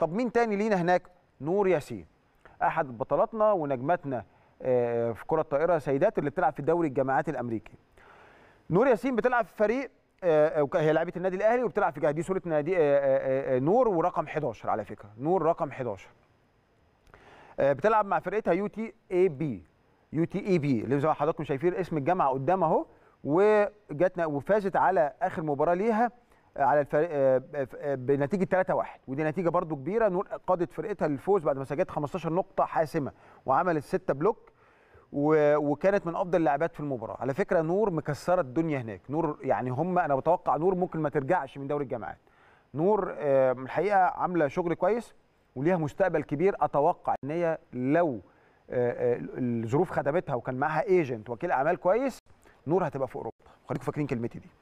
طب مين تاني لينا هناك نور ياسين احد بطلاتنا ونجماتنا آه، في كره الطائره سيدات اللي بتلعب في دوري الجامعات الامريكي نور ياسين بتلعب في فريق آه، آه، هي لعيبه النادي الاهلي وبتلعب في دي صوره نادي نور ورقم 11 على فكره نور رقم 11 بتلعب مع فرقتها يو تي اي بي يو تي اي بي اللي زي ما حضراتكم شايفين اسم الجامعه قدام اهو وجاتنا وفازت على اخر مباراه ليها على الفريق آه، آه، بنتيجه 3-1 ودي نتيجه برده كبيره نور قادت فرقتها للفوز بعد ما سجلت 15 نقطه حاسمه وعملت 6 بلوك وكانت من افضل اللاعبات في المباراه على فكره نور مكسره الدنيا هناك نور يعني هم انا بتوقع نور ممكن ما ترجعش من دوري الجامعات نور آه، الحقيقه عامله شغل كويس وليها مستقبل كبير اتوقع ان هي لو الظروف خدمتها وكان معاها ايجنت وكيل اعمال كويس نور هتبقى في اوروبا خليكم فاكرين كلمتي دي